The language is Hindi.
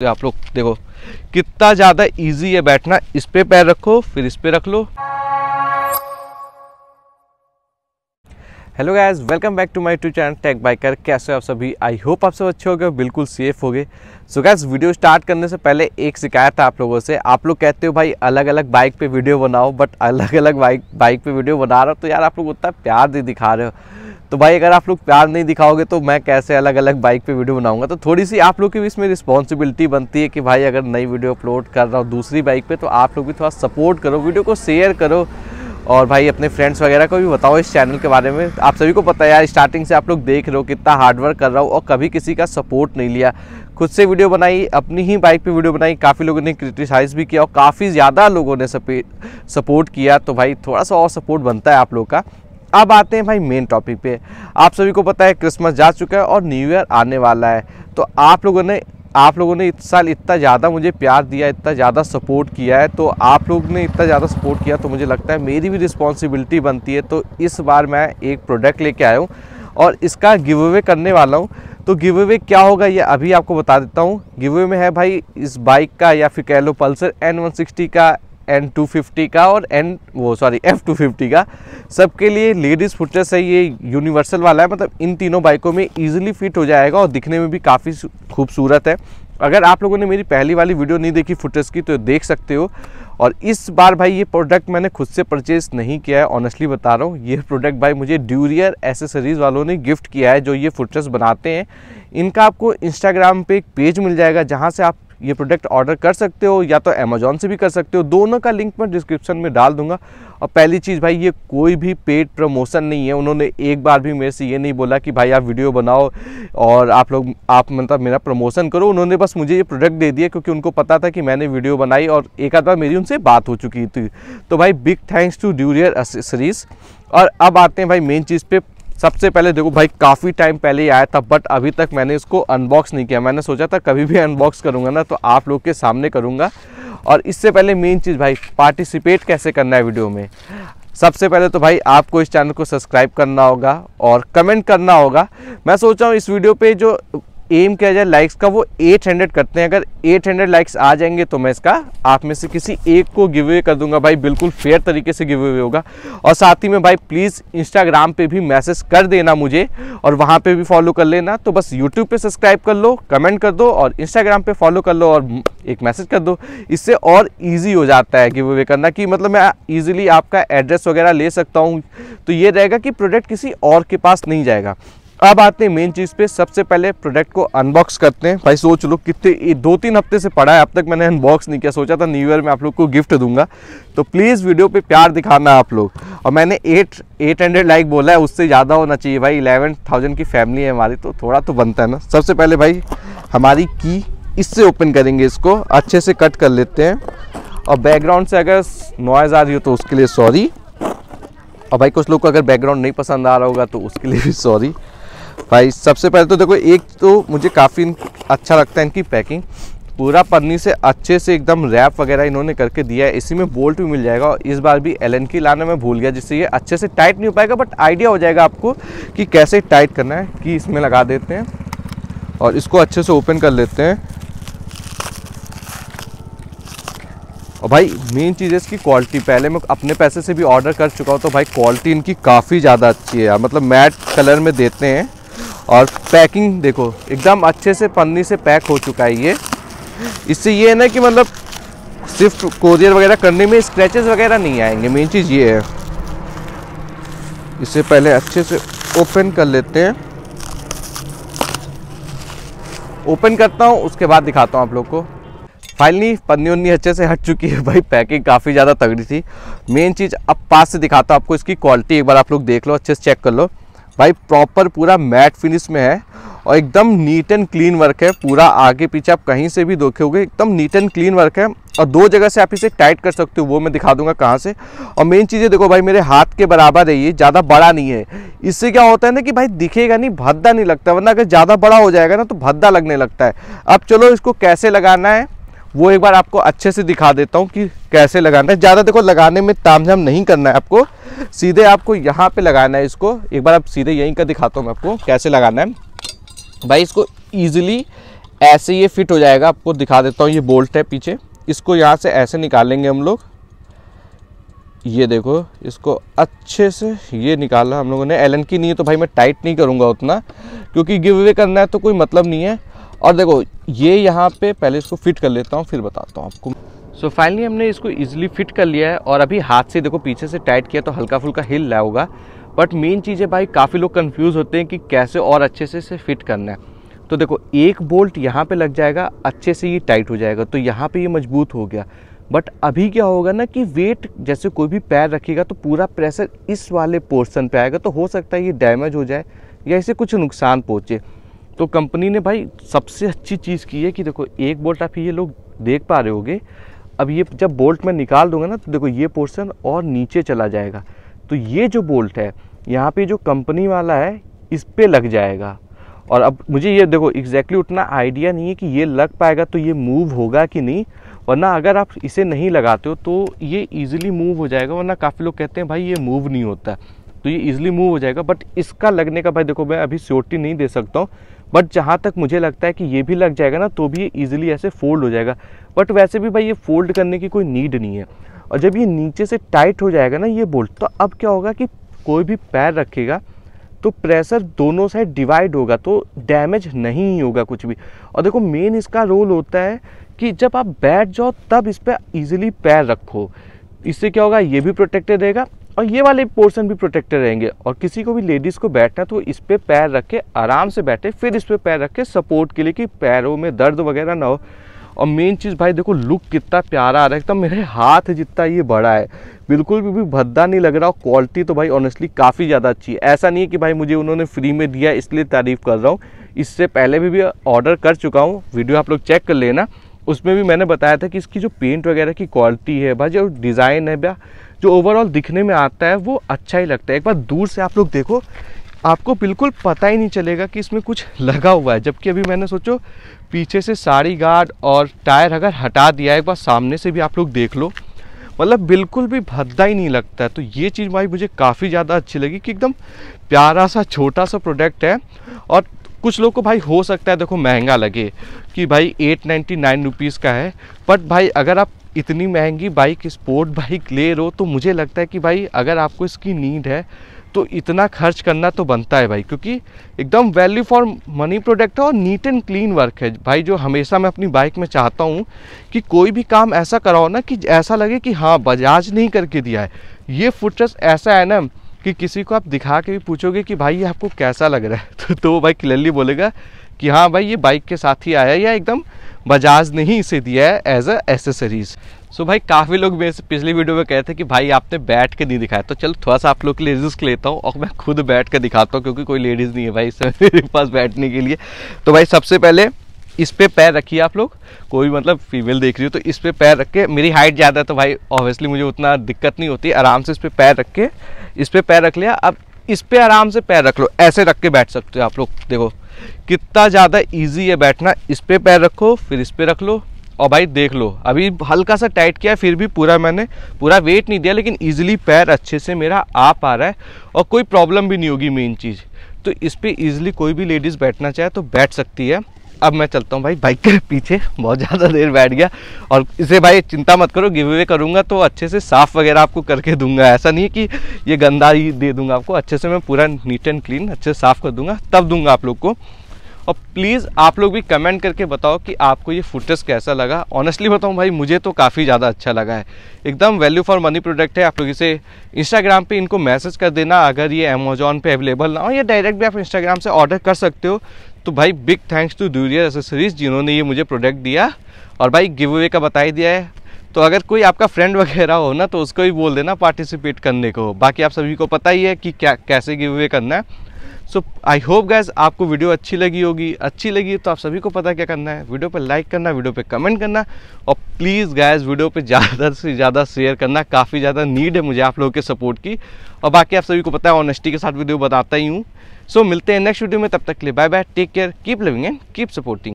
तो आप लोग देखो कितना ज़्यादा इजी है बैठना इस पे पैर रखो फिर इस पे रख लो hello guys welcome back to my to channel Tech Biker कैसे हो आप सभी आई होप आप सब अच्छे हो गए बिल्कुल सेफ हो गए सो गैस वीडियो स्टार्ट करने से पहले एक शिकायत है आप लोगों से आप लोग कहते हो भाई अलग अलग बाइक पे वीडियो बनाओ बट अलग अलग बाइक बाइक पे वीडियो बना रहा हो तो यार आप लोग उतना प्यार दे दिखा रहे हो तो भाई अगर आप लोग प्यार नहीं दिखाओगे तो मैं कैसे अलग अलग बाइक पे वीडियो बनाऊंगा तो थोड़ी सी आप लोग की भी इसमें रिस्पॉन्सिबिलिटी बनती है कि भाई अगर नई वीडियो अपलोड कर रहा हूँ दूसरी बाइक पे तो आप लोग भी थोड़ा सपोर्ट करो वीडियो को शेयर करो और भाई अपने फ्रेंड्स वगैरह को भी बताओ इस चैनल के बारे में आप सभी को पता है यार स्टार्टिंग से आप लोग देख रहे हो कितना हार्डवर्क कर रहा हूँ और कभी किसी का सपोर्ट नहीं लिया खुद से वीडियो बनाई अपनी ही बाइक पे वीडियो बनाई काफ़ी लोगों ने क्रिटिसाइज़ भी किया और काफ़ी ज़्यादा लोगों ने सपोर्ट किया तो भाई थोड़ा सा और सपोर्ट बनता है आप लोग का अब आते हैं भाई मेन टॉपिक पे आप सभी को पता है क्रिसमस जा चुका है और न्यू ईयर आने वाला है तो आप लोगों ने आप लोगों ने इस साल इतना ज़्यादा मुझे प्यार दिया इतना ज़्यादा सपोर्ट किया है तो आप लोग ने इतना ज़्यादा सपोर्ट किया तो मुझे लगता है मेरी भी रिस्पॉन्सिबिलिटी बनती है तो इस बार मैं एक प्रोडक्ट लेके आया हूँ और इसका गिव अवे करने वाला हूँ तो गिव अवे क्या होगा ये अभी आपको बता देता हूँ गिव अवे में है भाई इस बाइक का या फिर कह लो पल्सर एन वन सिक्सटी का एन टू फिफ्टी का और एन वो सॉरी एफ टू फिफ्टी का सबके लिए लेडीज़ फ़ुटेस है ये यूनिवर्सल वाला है मतलब इन तीनों बाइकों में ईजिली फिट हो जाएगा और दिखने में भी काफ़ी खूबसूरत है अगर आप लोगों ने मेरी पहली वाली वीडियो नहीं देखी फुटेज की तो देख सकते हो और इस बार भाई ये प्रोडक्ट मैंने खुद से परचेज़ नहीं किया है ऑनेस्टली बता रहा हूँ ये प्रोडक्ट भाई मुझे ड्यूरियर एसेसरीज़ वालों ने गिफ्ट किया है जो ये फुटेज बनाते हैं इनका आपको इंस्टाग्राम पे एक पेज मिल जाएगा जहाँ से आप ये प्रोडक्ट ऑर्डर कर सकते हो या तो अमेजोन से भी कर सकते हो दोनों का लिंक मैं डिस्क्रिप्शन में डाल दूंगा और पहली चीज़ भाई ये कोई भी पेड प्रमोशन नहीं है उन्होंने एक बार भी मेरे से ये नहीं बोला कि भाई आप वीडियो बनाओ और आप लोग आप मतलब मेरा प्रमोशन करो उन्होंने बस मुझे ये प्रोडक्ट दे दिया क्योंकि उनको पता था कि मैंने वीडियो बनाई और एक आध बार मेरी उनसे बात हो चुकी थी तो भाई big thanks to Durier accessories और अब आते हैं भाई मेन चीज़ पर सबसे पहले देखो भाई काफ़ी टाइम पहले ही आया था बट अभी तक मैंने इसको अनबॉक्स नहीं किया मैंने सोचा था कभी भी अनबॉक्स करूँगा ना तो आप लोग के सामने करूँगा और इससे पहले मेन चीज़ भाई पार्टिसिपेट कैसे करना है वीडियो में सबसे पहले तो भाई आपको इस चैनल को सब्सक्राइब करना होगा और कमेंट करना होगा मैं सोच रहा हूँ इस वीडियो पे जो एम किया जाए लाइक्स का वो 800 करते हैं अगर 800 लाइक्स आ जाएंगे तो मैं इसका आप में से किसी एक को गिव अवे कर दूंगा भाई बिल्कुल फेयर तरीके से गिव अवे होगा और साथ ही में भाई प्लीज़ इंस्टाग्राम पे भी मैसेज कर देना मुझे और वहाँ पे भी फॉलो कर लेना तो बस यूट्यूब पे सब्सक्राइब कर लो कमेंट कर दो और इंस्टाग्राम पे फॉलो कर लो और एक मैसेज कर दो इससे और ईजी हो जाता है गिव अवे करना कि मतलब मैं ईजिली आपका एड्रेस वगैरह ले सकता हूँ तो ये रहेगा कि प्रोडक्ट किसी और के पास नहीं जाएगा अब आते हैं मेन चीज़ पे सबसे पहले प्रोडक्ट को अनबॉक्स करते हैं भाई सोच लो कितने दो तीन हफ्ते से पड़ा है अब तक मैंने अनबॉक्स नहीं किया सोचा था न्यू ईयर में आप लोग को गिफ्ट दूंगा तो प्लीज़ वीडियो पे प्यार दिखाना आप लोग और मैंने एट एट हंड्रेड लाइक बोला है उससे ज़्यादा होना चाहिए भाई इलेवन थाउजेंड की फैमिली है हमारी तो थोड़ा तो बनता है ना सबसे पहले भाई हमारी की इससे ओपन करेंगे इसको अच्छे से कट कर लेते हैं और बैकग्राउंड से अगर नॉइज़ आ रही हो तो उसके लिए सॉरी और भाई कुछ लोग को अगर बैकग्राउंड नहीं पसंद आ रहा होगा तो उसके लिए भी सॉरी भाई सबसे पहले तो देखो एक तो मुझे काफ़ी अच्छा लगता है इनकी पैकिंग पूरा पन्नी से अच्छे से एकदम रैप वगैरह इन्होंने करके दिया है इसी में बोल्ट भी मिल जाएगा और इस बार भी एल की लाने में भूल गया जिससे ये अच्छे से टाइट नहीं हो पाएगा बट आइडिया हो जाएगा आपको कि कैसे टाइट करना है कि इसमें लगा देते हैं और इसको अच्छे से ओपन कर लेते हैं और भाई मेन चीज़ है इसकी क्वालिटी पहले मैं अपने पैसे से भी ऑर्डर कर चुका हूँ तो भाई क्वालिटी इनकी काफ़ी ज़्यादा अच्छी है मतलब मैट कलर में देते हैं और पैकिंग देखो एकदम अच्छे से पन्नी से पैक हो चुका है ये इससे ये है ना कि मतलब सिर्फ कोरियर वगैरह करने में स्क्रैचेस वगैरह नहीं आएंगे मेन चीज़ ये है इसे पहले अच्छे से ओपन कर लेते हैं ओपन करता हूँ उसके बाद दिखाता हूँ आप लोग को फाइनली पन्नी उन्नी अच्छे से हट चुकी है भाई पैकिंग काफ़ी ज़्यादा तगड़ी थी मेन चीज़ अब पास से दिखाता हूँ आपको इसकी क्वालिटी एक बार आप लोग देख लो अच्छे से चेक कर लो भाई प्रॉपर पूरा मैट फिनिश में है और एकदम नीट एंड क्लीन वर्क है पूरा आगे पीछे आप कहीं से भी धोखे गए एकदम नीट एंड क्लीन वर्क है और दो जगह से आप इसे टाइट कर सकते हो वो मैं दिखा दूंगा कहाँ से और मेन चीज़ें देखो भाई मेरे हाथ के बराबर है ये ज़्यादा बड़ा नहीं है इससे क्या होता है ना कि भाई दिखेगा नहीं भद्दा नहीं लगता वरना अगर ज़्यादा बड़ा हो जाएगा ना तो भद्दा लगने लगता है अब चलो इसको कैसे लगाना है वो एक बार आपको अच्छे से दिखा देता हूँ कि कैसे लगाना है ज़्यादा देखो लगाने में तामझाम नहीं करना है आपको सीधे आपको यहाँ पे लगाना है इसको एक बार आप सीधे यहीं का दिखाता हूँ मैं आपको कैसे लगाना है भाई इसको ईजिली ऐसे ये फिट हो जाएगा आपको दिखा देता हूँ ये बोल्ट है पीछे इसको यहाँ से ऐसे निकालेंगे हम लोग ये देखो इसको अच्छे से ये निकाला हम लोगों ने एलन की नहीं है तो भाई मैं टाइट नहीं करूँगा उतना क्योंकि गिव अवे करना है तो कोई मतलब नहीं है और देखो ये यहाँ पे पहले इसको फिट कर लेता हूँ फिर बताता हूँ आपको सो so फाइनली हमने इसको ईज़िली फिट कर लिया है और अभी हाथ से देखो पीछे से टाइट किया तो हल्का फुल्का हिल रहा होगा बट मेन चीज़ है भाई काफ़ी लोग कन्फ्यूज़ होते हैं कि कैसे और अच्छे से इसे फिट करना है तो देखो एक बोल्ट यहाँ पे लग जाएगा अच्छे से ये टाइट हो जाएगा तो यहाँ पे ये मजबूत हो गया बट अभी क्या होगा ना कि वेट जैसे कोई भी पैर रखेगा तो पूरा प्रेशर इस वाले पोर्शन पे आएगा तो हो सकता है ये डैमेज हो जाए या इसे कुछ नुकसान पहुँचे तो कंपनी ने भाई सबसे अच्छी चीज़ की है कि देखो एक बोल्ट आप ये लोग देख पा रहे होगे अब ये जब बोल्ट मैं निकाल दूंगा ना तो देखो ये पोर्शन और नीचे चला जाएगा तो ये जो बोल्ट है यहाँ पे जो कंपनी वाला है इस पर लग जाएगा और अब मुझे ये देखो एग्जैक्टली उतना आइडिया नहीं है कि ये लग पाएगा तो ये मूव होगा कि नहीं वरना अगर आप इसे नहीं लगाते हो तो ये ईजिली मूव हो जाएगा वरना काफ़ी लोग कहते हैं भाई ये मूव नहीं होता तो ये ईजिली मूव हो जाएगा बट इसका लगने का भाई देखो मैं अभी स्योरिटी नहीं दे सकता हूँ बट जहाँ तक मुझे लगता है कि ये भी लग जाएगा ना तो भी ये ईजिली ऐसे फोल्ड हो जाएगा बट वैसे भी भाई ये फोल्ड करने की कोई नीड नहीं है और जब ये नीचे से टाइट हो जाएगा ना ये बोल्ट तो अब क्या होगा कि कोई भी पैर रखेगा तो प्रेशर दोनों साइड डिवाइड होगा तो डैमेज नहीं होगा कुछ भी और देखो मेन इसका रोल होता है कि जब आप बैठ जाओ तब इस पर ईजिली पैर रखो इससे क्या होगा ये भी प्रोटेक्टेड रहेगा और ये वाले पोर्शन भी प्रोटेक्टेड रहेंगे और किसी को भी लेडीज़ को बैठना तो इस पर पैर रख के आराम से बैठे फिर इस पर पैर रख के सपोर्ट के लिए कि पैरों में दर्द वगैरह ना हो और मेन चीज़ भाई देखो लुक कितना प्यारा आ रहा है एकदम मेरे हाथ जितना ये बड़ा है बिल्कुल भी, भी भद्दा नहीं लग रहा और क्वालिटी तो भाई ऑनेस्टली काफ़ी ज़्यादा अच्छी है ऐसा नहीं है कि भाई मुझे उन्होंने फ्री में दिया इसलिए तारीफ़ कर रहा हूँ इससे पहले भी ऑर्डर कर चुका हूँ वीडियो आप लोग चेक कर लेना उसमें भी मैंने बताया था कि इसकी जो पेंट वगैरह की क्वालिटी है भाई जो डिज़ाइन है भैया जो ओवरऑल दिखने में आता है वो अच्छा ही लगता है एक बार दूर से आप लोग देखो आपको बिल्कुल पता ही नहीं चलेगा कि इसमें कुछ लगा हुआ है जबकि अभी मैंने सोचो पीछे से साड़ी गार्ड और टायर अगर हटा दिया है एक बार सामने से भी आप लोग देख लो मतलब बिल्कुल भी भद्दा ही नहीं लगता है तो ये चीज़ भाई मुझे काफ़ी ज़्यादा अच्छी लगी कि एकदम प्यारा सा छोटा सा प्रोडक्ट है और कुछ लोग को भाई हो सकता है देखो महंगा लगे कि भाई एट नाइन्टी नाइन रुपीज़ का है बट भाई अगर आप इतनी महंगी बाइक स्पोर्ट बाइक ले रहे हो तो मुझे लगता है कि भाई अगर आपको इसकी नीड है तो इतना खर्च करना तो बनता है भाई क्योंकि एकदम वैल्यू फॉर मनी प्रोडक्ट है और नीट एंड क्लीन वर्क है भाई जो हमेशा मैं अपनी बाइक में चाहता हूँ कि कोई भी काम ऐसा कराओ ना कि ऐसा लगे कि हाँ बजाज नहीं करके दिया है ये फुटरेस ऐसा है ना कि किसी को आप दिखा के भी पूछोगे कि भाई ये आपको कैसा लग रहा है तो, तो वो भाई क्लियरली बोलेगा कि हाँ भाई ये बाइक के साथ ही आया या एकदम बजाज ने ही इसे दिया है एज अ एसेसरीज सो भाई काफ़ी लोग मेरे पिछली वीडियो में कहे थे कि भाई आपने बैठ के नहीं दिखाया तो चलो थोड़ा सा आप लोग के लिए रिस्क लेता हूँ और मैं खुद बैठ के दिखाता हूँ क्योंकि कोई लेडीज़ नहीं है भाई मेरे पास बैठने के लिए तो भाई सबसे पहले इस पर पैर रखिए आप लोग कोई मतलब फीमेल देख रही हो तो इस पर पैर रख के मेरी हाइट ज़्यादा है तो भाई ऑब्वियसली मुझे उतना दिक्कत नहीं होती आराम से इस पर पैर रख के इस पर पैर रख लिया अब इस पर आराम से पैर रख लो ऐसे रख के बैठ सकते हो आप लोग देखो कितना ज़्यादा ईजी है बैठना इस पर पैर रखो फिर इस पर रख लो और भाई देख लो अभी हल्का सा टाइट किया फिर भी पूरा मैंने पूरा वेट नहीं दिया लेकिन ईजिली पैर अच्छे से मेरा आ पा रहा है और कोई प्रॉब्लम भी नहीं होगी मेन चीज़ तो इस पर ईजिली कोई भी लेडीज़ बैठना चाहे तो बैठ सकती है अब मैं चलता हूँ भाई बाइक के पीछे बहुत ज़्यादा देर बैठ गया और इसे भाई चिंता मत करो गिव अवे करूँगा तो अच्छे से साफ़ वगैरह आपको करके दूंगा ऐसा नहीं कि ये गंदा ही दे दूंगा आपको अच्छे से मैं पूरा नीट एंड क्लीन अच्छे से साफ़ कर दूंगा तब दूंगा आप लोग को और प्लीज़ आप लोग भी कमेंट करके बताओ कि आपको ये फुटेज कैसा लगा ऑनेस्टली बताऊँ भाई मुझे तो काफ़ी ज़्यादा अच्छा लगा है एकदम वैल्यू फॉर मनी प्रोडक्ट है आप लोग इसे इंस्टाग्राम पे इनको मैसेज कर देना अगर ये अमेजोन पे अवेलेबल ना हो या डायरेक्ट भी आप इंस्टाग्राम से ऑर्डर कर सकते हो तो भाई big thanks to Durier accessories जिन्होंने ये मुझे प्रोडक्ट दिया और भाई गिव अवे का बता ही दिया है तो अगर कोई आपका फ्रेंड वगैरह हो ना तो उसको भी बोल देना पार्टिसिपेट करने को बाकी आप सभी को पता ही है कि क्या कैसे गिव अवे करना है सो आई होप गैस आपको वीडियो अच्छी लगी होगी अच्छी लगी तो आप सभी को पता क्या करना है वीडियो पर लाइक करना वीडियो पे कमेंट करना और प्लीज़ गैस वीडियो पे ज़्यादा से ज़्यादा शेयर करना काफ़ी ज़्यादा नीड है मुझे आप लोगों के सपोर्ट की और बाकी आप सभी को पता है ऑनेस्टी के साथ वीडियो बताता ही हूँ सो so, मिलते हैं नेक्स्ट वीडियो में तब तक के लिए bye bye take care keep living and keep supporting